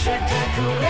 spectacular.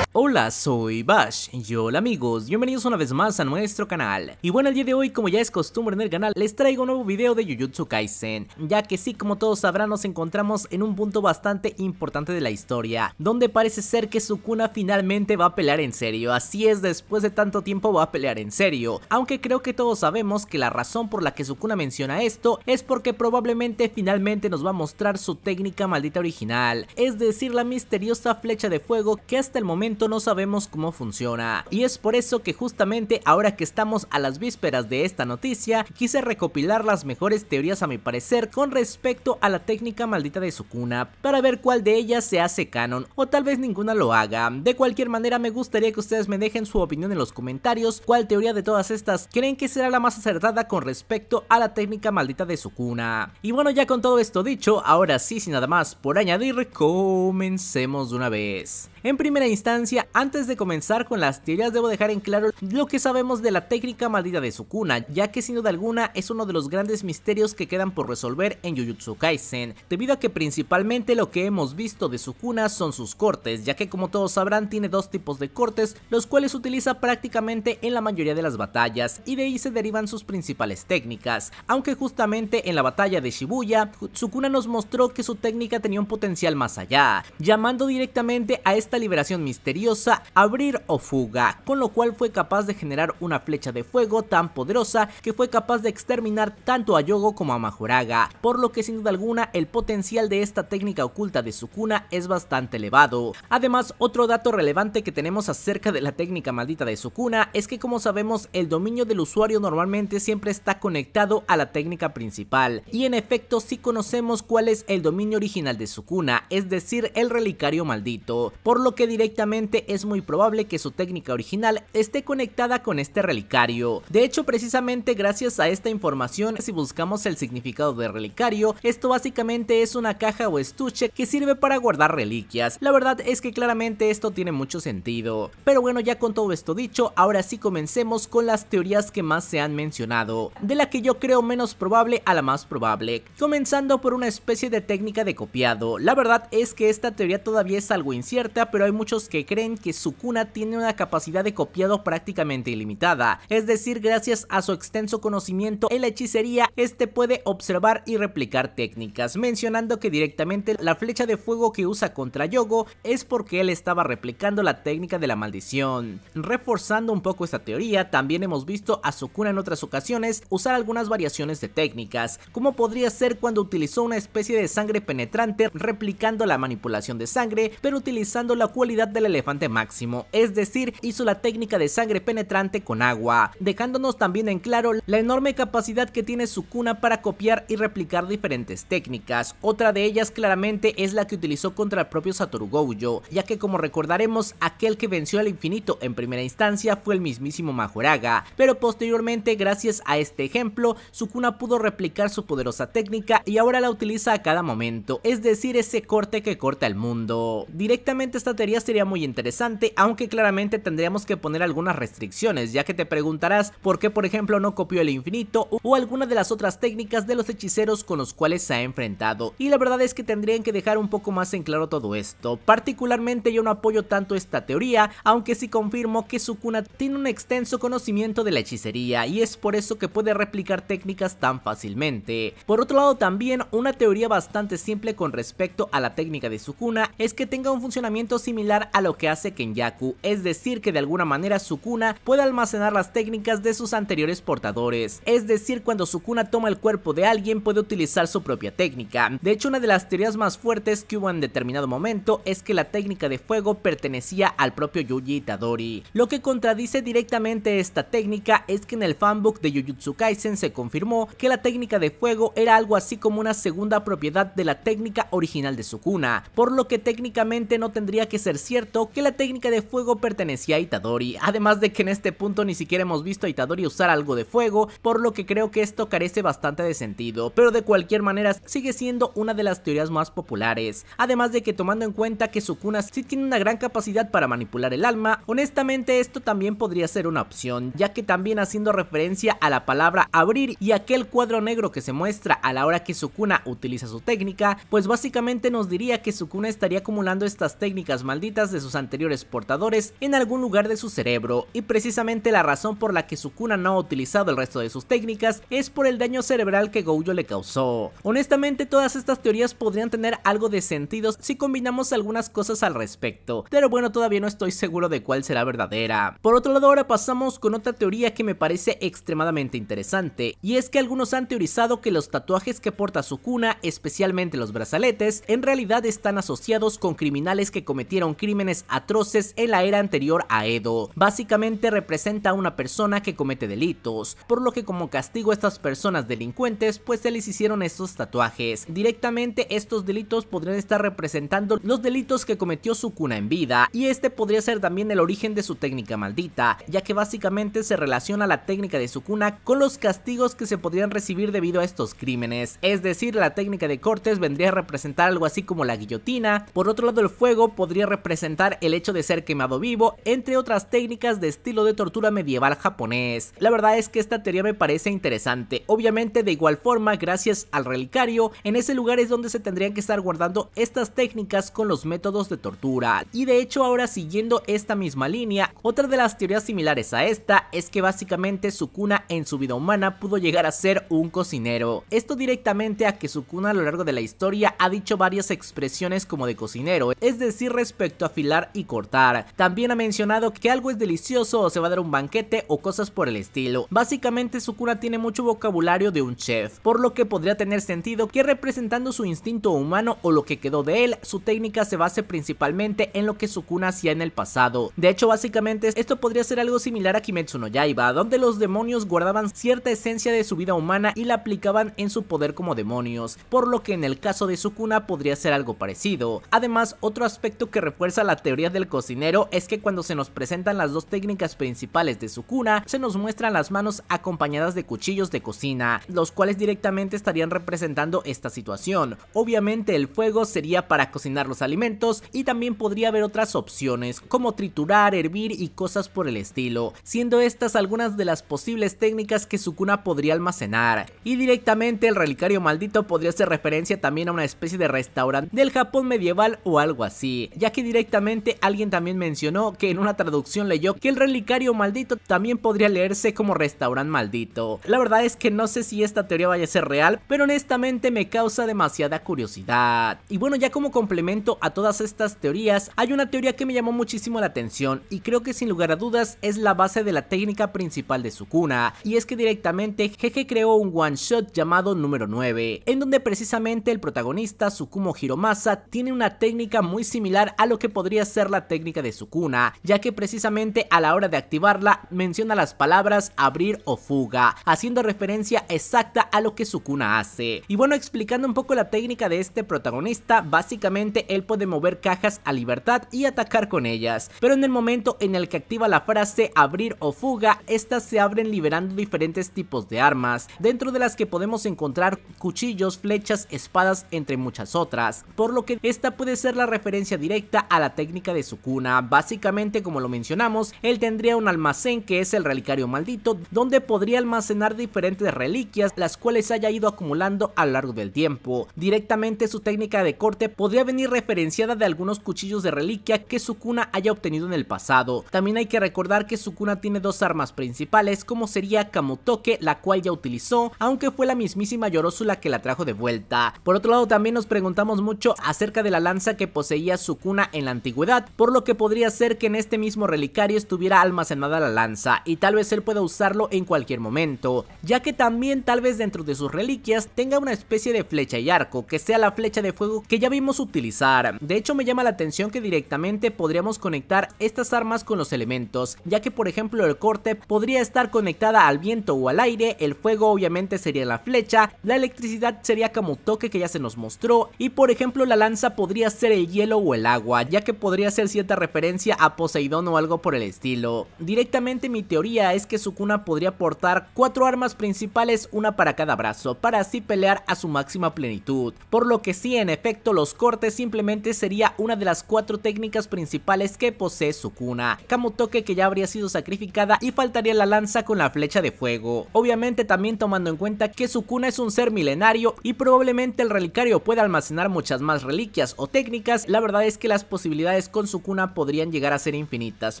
Hola, soy Bash y hola amigos, bienvenidos una vez más a nuestro canal. Y bueno, el día de hoy, como ya es costumbre en el canal, les traigo un nuevo video de Jujutsu Kaisen, ya que sí, como todos sabrán, nos encontramos en un punto bastante importante de la historia, donde parece ser que Sukuna finalmente va a pelear en serio, así es, después de tanto tiempo va a pelear en serio, aunque creo que todos sabemos que la razón por la que Sukuna menciona esto es porque probablemente finalmente nos va a mostrar su técnica maldita original, es decir, la misteriosa flecha de fuego que hasta el momento no sabemos cómo funciona y es por eso que justamente ahora que estamos a las vísperas de esta noticia quise recopilar las mejores teorías a mi parecer con respecto a la técnica maldita de Sukuna para ver cuál de ellas se hace canon o tal vez ninguna lo haga. De cualquier manera me gustaría que ustedes me dejen su opinión en los comentarios cuál teoría de todas estas creen que será la más acertada con respecto a la técnica maldita de Sukuna. Y bueno ya con todo esto dicho, ahora sí sin nada más por añadir, comencemos de una vez. En primera instancia, antes de comenzar con las teorías debo dejar en claro lo que sabemos de la técnica maldita de Sukuna, ya que sin duda alguna es uno de los grandes misterios que quedan por resolver en Jujutsu Kaisen, debido a que principalmente lo que hemos visto de Sukuna son sus cortes, ya que como todos sabrán tiene dos tipos de cortes, los cuales utiliza prácticamente en la mayoría de las batallas, y de ahí se derivan sus principales técnicas, aunque justamente en la batalla de Shibuya, Sukuna nos mostró que su técnica tenía un potencial más allá, llamando directamente a este liberación misteriosa, abrir o fuga, con lo cual fue capaz de generar una flecha de fuego tan poderosa que fue capaz de exterminar tanto a Yogo como a Majoraga, por lo que sin duda alguna el potencial de esta técnica oculta de Sukuna es bastante elevado. Además, otro dato relevante que tenemos acerca de la técnica maldita de Sukuna es que como sabemos el dominio del usuario normalmente siempre está conectado a la técnica principal, y en efecto si conocemos cuál es el dominio original de Sukuna, es decir el relicario maldito, por lo que directamente es muy probable que su técnica original esté conectada con este relicario. De hecho, precisamente gracias a esta información, si buscamos el significado de relicario, esto básicamente es una caja o estuche que sirve para guardar reliquias. La verdad es que claramente esto tiene mucho sentido. Pero bueno, ya con todo esto dicho, ahora sí comencemos con las teorías que más se han mencionado, de la que yo creo menos probable a la más probable, comenzando por una especie de técnica de copiado. La verdad es que esta teoría todavía es algo incierta, pero hay muchos que creen que Sukuna tiene una capacidad de copiado prácticamente ilimitada, es decir, gracias a su extenso conocimiento en la hechicería, este puede observar y replicar técnicas, mencionando que directamente la flecha de fuego que usa contra Yogo es porque él estaba replicando la técnica de la maldición. Reforzando un poco esta teoría, también hemos visto a Sukuna en otras ocasiones usar algunas variaciones de técnicas, como podría ser cuando utilizó una especie de sangre penetrante replicando la manipulación de sangre, pero utilizando la la cualidad del elefante máximo, es decir, hizo la técnica de sangre penetrante con agua, dejándonos también en claro la enorme capacidad que tiene su cuna para copiar y replicar diferentes técnicas. Otra de ellas claramente es la que utilizó contra el propio Satoru Gojo, ya que como recordaremos, aquel que venció al infinito en primera instancia fue el mismísimo Majoraga, pero posteriormente gracias a este ejemplo, su cuna pudo replicar su poderosa técnica y ahora la utiliza a cada momento, es decir, ese corte que corta el mundo. Directamente está teoría sería muy interesante, aunque claramente tendríamos que poner algunas restricciones, ya que te preguntarás por qué por ejemplo no copió el infinito o alguna de las otras técnicas de los hechiceros con los cuales se ha enfrentado. Y la verdad es que tendrían que dejar un poco más en claro todo esto. Particularmente yo no apoyo tanto esta teoría, aunque sí confirmo que Sukuna tiene un extenso conocimiento de la hechicería y es por eso que puede replicar técnicas tan fácilmente. Por otro lado también una teoría bastante simple con respecto a la técnica de Sukuna es que tenga un funcionamiento similar a lo que hace Kenyaku, es decir que de alguna manera Sukuna puede almacenar las técnicas de sus anteriores portadores, es decir cuando Sukuna toma el cuerpo de alguien puede utilizar su propia técnica, de hecho una de las teorías más fuertes que hubo en determinado momento es que la técnica de fuego pertenecía al propio Yuji Itadori, lo que contradice directamente esta técnica es que en el fanbook de Jujutsu Kaisen se confirmó que la técnica de fuego era algo así como una segunda propiedad de la técnica original de Sukuna, por lo que técnicamente no tendría que ser cierto que la técnica de fuego pertenecía a Itadori, además de que en este punto ni siquiera hemos visto a Itadori usar algo de fuego, por lo que creo que esto carece bastante de sentido, pero de cualquier manera sigue siendo una de las teorías más populares, además de que tomando en cuenta que Sukuna sí tiene una gran capacidad para manipular el alma, honestamente esto también podría ser una opción, ya que también haciendo referencia a la palabra abrir y aquel cuadro negro que se muestra a la hora que Sukuna utiliza su técnica, pues básicamente nos diría que Sukuna estaría acumulando estas técnicas malditas de sus anteriores portadores en algún lugar de su cerebro y precisamente la razón por la que Sukuna no ha utilizado el resto de sus técnicas es por el daño cerebral que Gojo le causó. Honestamente todas estas teorías podrían tener algo de sentido si combinamos algunas cosas al respecto, pero bueno todavía no estoy seguro de cuál será verdadera. Por otro lado ahora pasamos con otra teoría que me parece extremadamente interesante y es que algunos han teorizado que los tatuajes que porta Sukuna, especialmente los brazaletes, en realidad están asociados con criminales que cometieron cometieron crímenes atroces en la era anterior a Edo. Básicamente representa a una persona que comete delitos, por lo que como castigo a estas personas delincuentes pues se les hicieron estos tatuajes. Directamente estos delitos podrían estar representando los delitos que cometió su cuna en vida y este podría ser también el origen de su técnica maldita, ya que básicamente se relaciona la técnica de su cuna... con los castigos que se podrían recibir debido a estos crímenes, es decir la técnica de cortes vendría a representar algo así como la guillotina, por otro lado el fuego podría podría representar el hecho de ser quemado vivo, entre otras técnicas de estilo de tortura medieval japonés. La verdad es que esta teoría me parece interesante, obviamente de igual forma gracias al relicario, en ese lugar es donde se tendrían que estar guardando estas técnicas con los métodos de tortura. Y de hecho ahora siguiendo esta misma línea, otra de las teorías similares a esta es que básicamente Sukuna en su vida humana pudo llegar a ser un cocinero. Esto directamente a que Sukuna a lo largo de la historia ha dicho varias expresiones como de cocinero, es decir, respecto a afilar y cortar. También ha mencionado que algo es delicioso o se va a dar un banquete o cosas por el estilo. Básicamente Sukuna tiene mucho vocabulario de un chef, por lo que podría tener sentido que representando su instinto humano o lo que quedó de él, su técnica se base principalmente en lo que Sukuna hacía en el pasado. De hecho, básicamente esto podría ser algo similar a Kimetsu no Yaiba, donde los demonios guardaban cierta esencia de su vida humana y la aplicaban en su poder como demonios, por lo que en el caso de Sukuna podría ser algo parecido. Además, otro aspecto que refuerza la teoría del cocinero es que cuando se nos presentan las dos técnicas principales de su cuna... se nos muestran las manos acompañadas de cuchillos de cocina, los cuales directamente estarían representando esta situación. Obviamente el fuego sería para cocinar los alimentos y también podría haber otras opciones, como triturar, hervir y cosas por el estilo, siendo estas algunas de las posibles técnicas que su cuna podría almacenar. Y directamente el relicario maldito podría hacer referencia también a una especie de restaurante del Japón medieval o algo así, ya que directamente alguien también mencionó que en una traducción leyó que el relicario maldito también podría leerse como restaurante maldito. La verdad es que no sé si esta teoría vaya a ser real, pero honestamente me causa demasiada curiosidad. Y bueno, ya como complemento a todas estas teorías, hay una teoría que me llamó muchísimo la atención y creo que sin lugar a dudas es la base de la técnica principal de Sukuna, y es que directamente Jeje creó un one shot llamado número 9, en donde precisamente el protagonista Sukumo Hiromasa tiene una técnica muy similar a lo que podría ser la técnica de Sukuna, ya que precisamente a la hora de activarla menciona las palabras abrir o fuga, haciendo referencia exacta a lo que Sukuna hace. Y bueno, explicando un poco la técnica de este protagonista, básicamente él puede mover cajas a libertad y atacar con ellas, pero en el momento en el que activa la frase abrir o fuga, estas se abren liberando diferentes tipos de armas, dentro de las que podemos encontrar cuchillos, flechas, espadas, entre muchas otras, por lo que esta puede ser la referencia directa directa a la técnica de su cuna, Básicamente, como lo mencionamos, él tendría un almacén que es el relicario maldito, donde podría almacenar diferentes reliquias, las cuales haya ido acumulando a lo largo del tiempo. Directamente su técnica de corte podría venir referenciada de algunos cuchillos de reliquia que su cuna haya obtenido en el pasado. También hay que recordar que su cuna tiene dos armas principales, como sería kamutoke la cual ya utilizó, aunque fue la mismísima la que la trajo de vuelta. Por otro lado, también nos preguntamos mucho acerca de la lanza que poseía su cuna en la antigüedad, por lo que podría ser que en este mismo relicario estuviera almacenada la lanza y tal vez él pueda usarlo en cualquier momento, ya que también tal vez dentro de sus reliquias tenga una especie de flecha y arco que sea la flecha de fuego que ya vimos utilizar. De hecho me llama la atención que directamente podríamos conectar estas armas con los elementos, ya que por ejemplo el corte podría estar conectada al viento o al aire, el fuego obviamente sería la flecha, la electricidad sería como toque que ya se nos mostró y por ejemplo la lanza podría ser el hielo o el agua, ya que podría ser cierta referencia a Poseidón o algo por el estilo. Directamente mi teoría es que Sukuna podría portar cuatro armas principales, una para cada brazo, para así pelear a su máxima plenitud, por lo que sí en efecto los cortes simplemente sería una de las cuatro técnicas principales que posee Sukuna, Kamutoke que ya habría sido sacrificada y faltaría la lanza con la flecha de fuego, obviamente también tomando en cuenta que Sukuna es un ser milenario y probablemente el relicario puede almacenar muchas más reliquias o técnicas, la verdad es que que las posibilidades con su cuna podrían llegar a ser infinitas,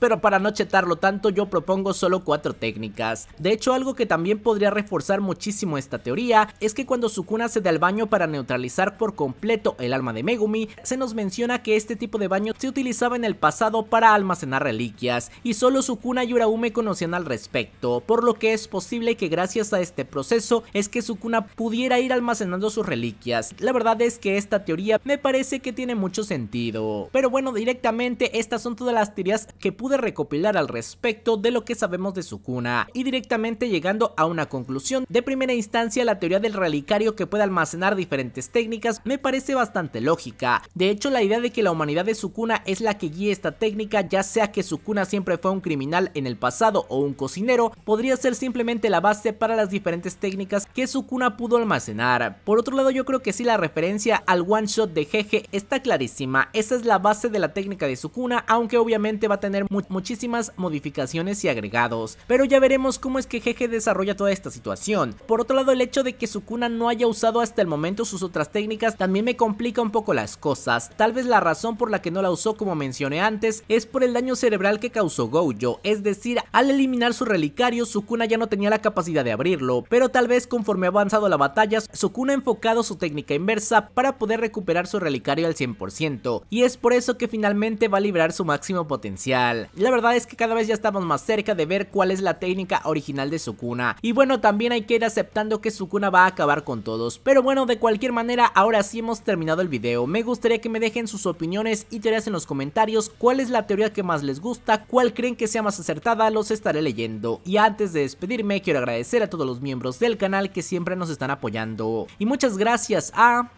pero para no chetarlo tanto yo propongo solo cuatro técnicas. De hecho algo que también podría reforzar muchísimo esta teoría es que cuando su cuna se da al baño para neutralizar por completo el alma de Megumi, se nos menciona que este tipo de baño se utilizaba en el pasado para almacenar reliquias, y solo cuna y Uraume conocían al respecto, por lo que es posible que gracias a este proceso es que su cuna pudiera ir almacenando sus reliquias. La verdad es que esta teoría me parece que tiene mucho sentido. Pero bueno, directamente estas son todas las teorías que pude recopilar al respecto de lo que sabemos de Sukuna y directamente llegando a una conclusión. De primera instancia, la teoría del relicario que puede almacenar diferentes técnicas me parece bastante lógica. De hecho, la idea de que la humanidad de Sukuna es la que guía esta técnica, ya sea que Sukuna siempre fue un criminal en el pasado o un cocinero, podría ser simplemente la base para las diferentes técnicas que Sukuna pudo almacenar. Por otro lado, yo creo que sí la referencia al one shot de Jeje está clarísima. Esa la base de la técnica de Sukuna, aunque obviamente va a tener muchísimas modificaciones y agregados, pero ya veremos cómo es que Jeje desarrolla toda esta situación. Por otro lado, el hecho de que Sukuna no haya usado hasta el momento sus otras técnicas también me complica un poco las cosas, tal vez la razón por la que no la usó como mencioné antes es por el daño cerebral que causó Gojo, es decir, al eliminar su relicario Sukuna ya no tenía la capacidad de abrirlo, pero tal vez conforme ha avanzado la batalla Sukuna ha enfocado su técnica inversa para poder recuperar su relicario al 100% y es por eso que finalmente va a liberar su máximo potencial. La verdad es que cada vez ya estamos más cerca de ver cuál es la técnica original de Sukuna. Y bueno, también hay que ir aceptando que Sukuna va a acabar con todos. Pero bueno, de cualquier manera, ahora sí hemos terminado el video. Me gustaría que me dejen sus opiniones y teorías en los comentarios. ¿Cuál es la teoría que más les gusta? ¿Cuál creen que sea más acertada? Los estaré leyendo. Y antes de despedirme, quiero agradecer a todos los miembros del canal que siempre nos están apoyando. Y muchas gracias a...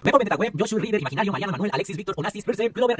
Imaginario, Manuel, Alexis, Víctor, Onassis,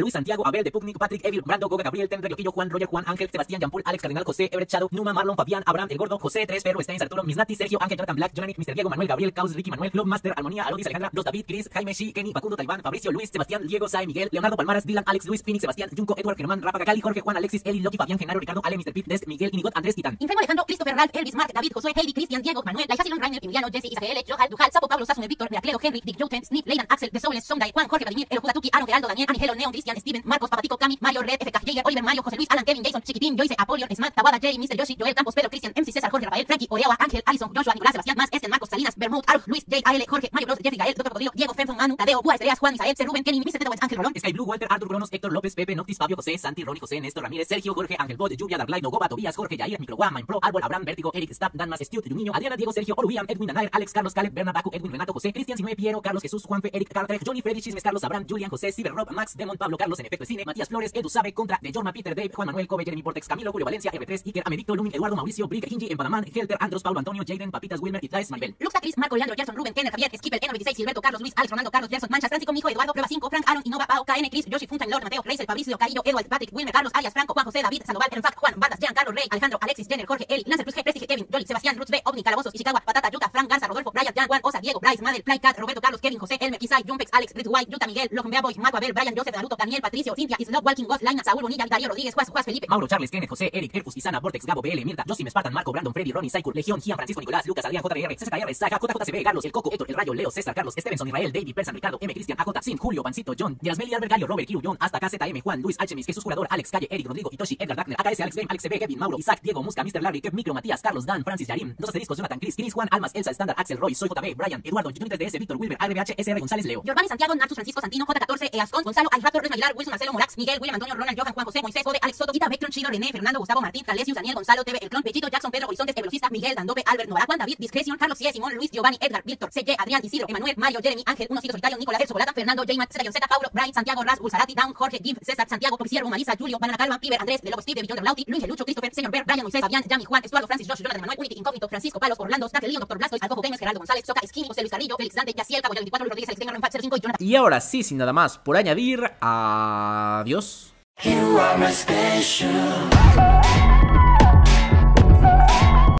Luis Santiago, Abel de Pugnic, Patrick, Evil, Brando, Goga, Gabriel, Ten, Loquillo, Juan, Roger, Juan, Ángel, Sebastián, Jean Alex, Cardinal, José, Everett, Shadow, Numa, Marlon, Fabián, Abraham, El Gordo, José, Tres, Perro, Steins, Arturo, Misnati, Sergio, Ángel, Jonathan, Black, Jonani, Mr. Diego, Manuel, Gabriel, Caos, Ricky, Manuel, Love Master, Armonía, Alodis, Alejandra, Los David, Chris, Jaime, Shi, Kenny, Facundo, Fabricio, Luis, Sebastián, Diego, Sai, Miguel, Leonardo Palmaras, Dylan, Alex, Luis, Phoenix, Sebastián, Junco, Edward, Germán, Rafa, Cali, Jorge, Juan, Alexis, Eli, Loki, Fabián, Genaro, Ricardo, Ale, Mr. Pip, Dest, Miguel, Inigot, Andrés, Titán. Enfermo Alejandro, Christopher, Ralph, Elvis, Mark, David, Josué, Heidi, Cristian, Diego, Manuel, Lajasilon, Rainer, Emiliano, Jesse, Israel, Johal, Duhal, Sapo, Pablo, Sasune, Víctor, Miracledo, Henry, Dick, Joten, Snip, Leyland, Axel, The Souls, Sonday, Juan, Jorge, Vladimir, El Judatuki, Aaron, Geraldo, Daniel, Angelo, Neon, Cristian, Cristian, Steven, Marcos, Papatico, Cami, Mario, Red, FK, Jaeger, Oliver, Mario, José Luis, Alan, Kevin, Jason, Chiquitín, Joyce, Apolion, Smart Tawada, Jerry, Mr. Yoshi, Joel, Campos, Pedro, Cristian, MC, César, Jorge, Rafael, Frankie, Oreo, Ángel, Alison, Joshua, Nicolás, Sebastián, Más, Esten, Marcos, Salinas, Bermud, Aruf, Luis, J, AL, Jorge, Mario Bros, Jeffrey, Doctor Codillo, Diego, Fenton, Manu, Tadeo, Gua, Estrellas, Juan, Isabel, Rubén, Kenny, Mr. Ángel, Rolón, Sky Blue, Walter, Arthur, Cronos, Héctor, López, Pepe, Noctis, Fabio, José, Santi, Ronnie, José, Néstor, Ramírez, Sergio, Jorge, Ángel, Bode, Lluvia, Dark Nogova, Tobías, Jorge, Jair, Microguama, Pro Árbol, Abraham, Vértigo, Eric, Stab, Danmas, Stute, Niño, Adriana, Diego, Sergio, Orubian, Edwin, Anair, Alex, Carlos, Caleb, Bernabaco, Edwin, Renato, José, Cristian, Simé, Piero, Carlos, Jesús, Juanfe, Eric, Carter, Johnny, Freddy, Chismes, Carlos, Abraham, Julian, José, Cyber Rob, Max, Demon, Pablo Carlos en efecto de cine, Matías Flores, Edu Sabe contra De Jorma, Peter Dave, Juan Manuel Cove, Jeremy Portex, Camilo, Julio Valencia, R3, Iker, Amedicto, Lunin, Eduardo, Mauricio, Brick, en Empadamán, Helter, Andros, Pablo Antonio, Jaden, Papitas, Wilmer, Itlaes, Maribel. Luxa, Chris Marco, Leandro, Gerson, Ruben Kenner, Javier, Skipper, n 26 Gilberto, Carlos, Luis, Alex, Ronaldo, Carlos, Gerson, Manchas, Francisco, Mijo, Eduardo, Prueba 5, Frank, Aaron, Innova, Pau, KN, Chris, Yoshi, Funtan, Lord, Mateo, Reisel, Fabricio, Caillo, Edward, Patrick, Wilmer, Carlos, Arias, Franco, Juan José, David, Sandoval, Renfac, Juan, Bandas, Jean, Carlos, Rey, Alejandro, Alexis, Jenner, Jorge, Eli, Lancer, Plus, G, Prestige, Kevin, Jolly, Sebastián, Roots, B, Ovni, Calabozos, Ishikawa, Patata, Yuta, Frank, Garza, Rodolfo, Brian, Jan, Juan, Osa, Diego, Bryce, Madel, Playcat, Roberto, Carlos, Kevin, José, Elmer, Isai Jumpex, Alex, Fritz, White, Yuta, Miguel, Logan Boy, Marco, Abel, Brian, Joseph, Naruto, Daniel, Patricio, Cintia, Islop, Walking Ghost, Linea Saúl, Bonilla, Darío Rodríguez, Juas, Juas, Felipe, Mauro, Charles, Kenneth, José, Eric, Erfus Isana, Vortex, Gabo, BL, Mirta, Josim, Spartan, Marco, Brandon, Freddy, Ronnie, Saikur, Legión, Gian, Francisco, Nicolás, Lucas, Adrián, JR, CZR, Saga, JJCB, Carlos, El Coco, Héctor, El Rayo, Leo, César, Carlos, Stevenson, Israel, David, Persan, Ricardo, M, Cristian, AJ, Sin, Julio, Pancito, John, Yasmeli, Albert, Robert, Kiru, John, hasta KZM, Juan, Luis, H, Mis, Jesús, Curador, Alex, Calle, Eric, Rodrigo, Itoshi, Edgar, Wagner, AKS, Alex, Game, Alex, B, Kevin, Mauro, Isaac, Diego, Musca, Mr. Larry, Kev, Micro, Matías, Carlos, Dan, Francis, Yarim, dos Discos Jonathan, Chris, Chris, Juan, Almas, Elsa, Standard, Axel, Roy, Soy, JB, Brian, Eduardo, Junior, DS, Víctor, Wilber, ARBH, SR, González, Leo, Giovanni, Santiago, Nacho Francisco, Santino, J14, Eascon, Gonzalo, Al López Aguilar, Wilson Marcelo Morax, Miguel, William Antonio, Ronald, Johan, Juan José, Moisés, Ode, Alex Soto, Ita, Vectron, Chino, René, Fernando, Gustavo Martín, Talesius, Daniel, Gonzalo, TV, El Clon, Pechito, Jackson, Pedro, Horizontes, Evelocista, Miguel, Dandope, Albert, Nora, Juan, David, Discreción, Carlos, Cie, Simón, Luis, Giovanni, Edgar, Víctor, CJ, Adrián, Isidro, Emanuel, Mario, Jeremy, Ángel, Uno, Cito, Solitario, Nicolás, Solata, Chocolata, Fernando, Jaime Matt, Z, Paulo, Brian, Santiago, Raz, Bulsarati, Down, Jorge, Gif, César, Santiago, Poxiervo, Marisa, Julio, Banana Calma, Piber, Andrés, De Lobo, Steve, Villón, Blauti, Luis, Lucho, Christopher, Señor Ber, Brian, Moisés, Fabián, Yami, Juan, Estuardo, Francis, Josh, Jonathan, Manuel, Unity, Incógnito, Francisco, Palos, Orlando, Stackelion, Doctor Blastoise, Alcojo Games, Gerardo González, Soca, Skinny, José Luis Carrillo, Félix Dante, Yaciel, Cabo, 24, Rodríguez, Renfat, 05 y Jonathan. Y ahora sí, sin nada más por añadir, a Adiós. You are my special.